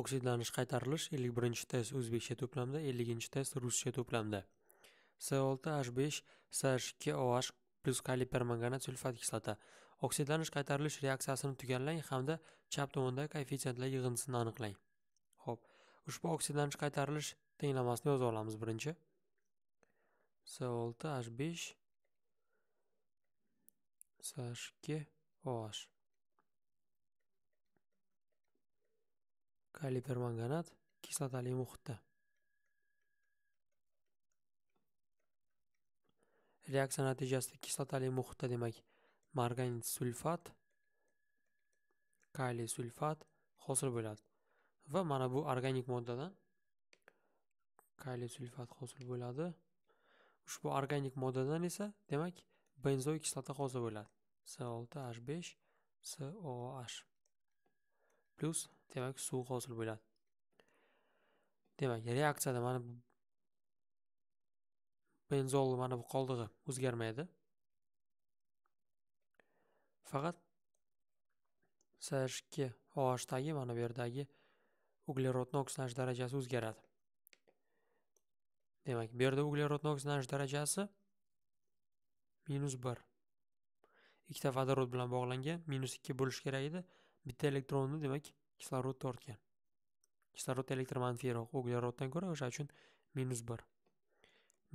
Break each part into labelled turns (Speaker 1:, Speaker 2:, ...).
Speaker 1: oksidlanish qaytarilish 51 test o'zbekcha to'plamda 50 test ruscha to'plamda c 6 h 5 sh2oh plus permanganat sulfat kislota oksidlanish qaytarilish reaksiyasini tugallang hamda chap tomondagi koeffitsientlar yig'indisini aniqlang ho'p ushbu oksidlanish qaytarilish tenglamasini yozib olamiz birinchi c 6 h 5 sh2oh kali permanganat kislotali muhitda reaksiya natijasida kislotali muhitda demak marganin sulfat kaliy sulfat hosil bo'ladi va mana bu organik moddadan kaliy sulfat hosil bo'ladi ushbu organik moddadan esa demak benzoy kislota hosil bo'ladi c olti h besh soh plyus demak suv hosil bo'ladi demak reaksiyada mana bu benzol mana bu qoldig'i o'zgarmaydi faqat ch ohdagi mana bu yerdagi uglerodni oksidlanish darajasi o'zgaradi demak bu yerda uglerodni oksidlanish darajasi minus bir ikkita vodorod bilan bog'langan minus ikki bo'lishi kerak edi bitta elektronni demak kislorod tortgan kislorod elektr manfiyroq ugleroddan ko'ra o'sha uchun minus bir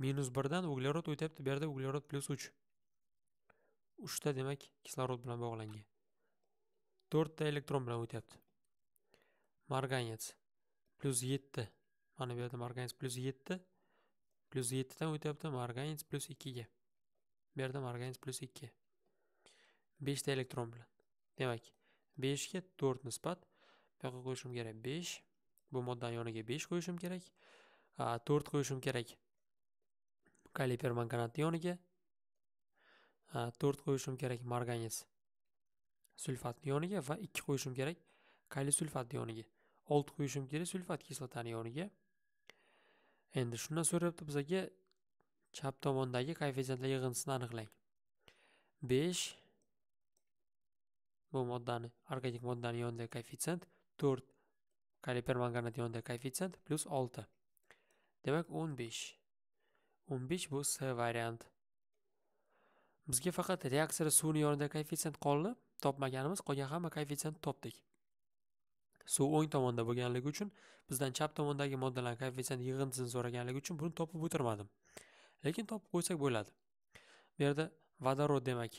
Speaker 1: minus birdan uglerod o'tyapti bu yerda uglerod plyus uch uchta demak kislorod bilan bog'langan to'rtta elektron bilan o'tyapti marganets plyus yetti mana bu yerda marganets plyus yetti plyus yettidan o'tyapti marganец plyus ikkiga bu yerda marganets plyus ikki beshta elektron bilan demak beshga to'rt nisbat bu yoqqa qo'yishim kerak besh bu moddani yoniga besh qo'yishim kerak to'rt qo'yishim kerak kaliper manganatni yoniga to'rt qo'yishim kerak marganiz sulfatni yoniga va ikki qo'yishim kerak kaliy sulfatni yoniga olti qo'yishim kerak sulfat kislotani yoniga endi shundan so'rayapti bizaga chap tomondagi koeffitsientlar yig'indisini aniqlang besh bu moddani organik moddani yonidagi koeffitsient to'rt kaliper manganat yonida koeffitsient plyus olti demak o'n besh o'n besh bu s variant bizga faqat reaktor suvni yonida koeffitsient qoldi topmaganimiz qolgan hamma koeffitsient topdik suv o'ng tomonda bo'lganligi uchun bizdan chap tomondagi moddalar koeffitsient yig'indisini so'raganligi uchun buni topib o'tirmadim lekin topib qo'ysak bo'ladi bu yerda vodorod demak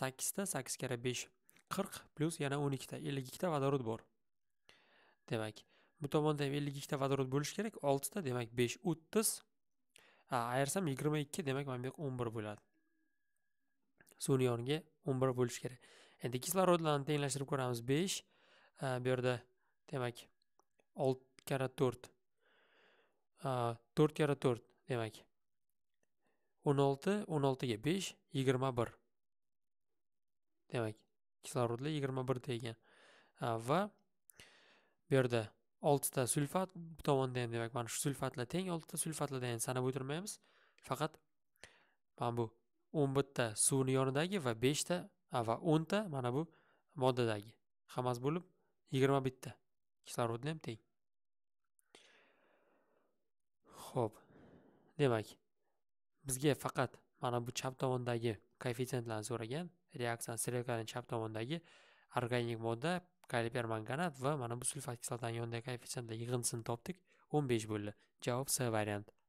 Speaker 1: sakkizta sakkiz kira besh qirq plyus yana o'n ikkita ellik ikkita vodorod bor demak bu tomonda ham ellik ikkita vodorod bo'lishi kerak oltita demak besh o'ttiz ayirsam yigirma ikki demak mana bu yoq o'n bir bo'ladi suvni yoniga o'n bir bo'lishi kerak endi kislorodlarni tenglashtirib ko'ramiz besh bu yerda demak olti karra to'rt to'rt karra to'rt demak o'n olti o'n oltiga besh yigirma bir demak kislorodlar yigirma birda ekan va bu yerda oltita sulfat bu tomonda ham demak mana shu sulfatlar teng oltita sulfatlarda ham sanab o'tirmaymiz faqat mana bu o'n bitta suvni yonidagi va beshta va o'nta mana bu moddadagi hammasi bo'lib yigirma bitta kislorodni ham teng ho'p demak bizga faqat mana bu chap tomondagi koeffitsientlarni so'ragan reaksiyani strelkani chap tomondagi organik modda kaliber manganat va mana bu sulfat kislotani yonidagi koeffitsientlar yig'indisini topdik o'n besh bo'ldi javob c varianti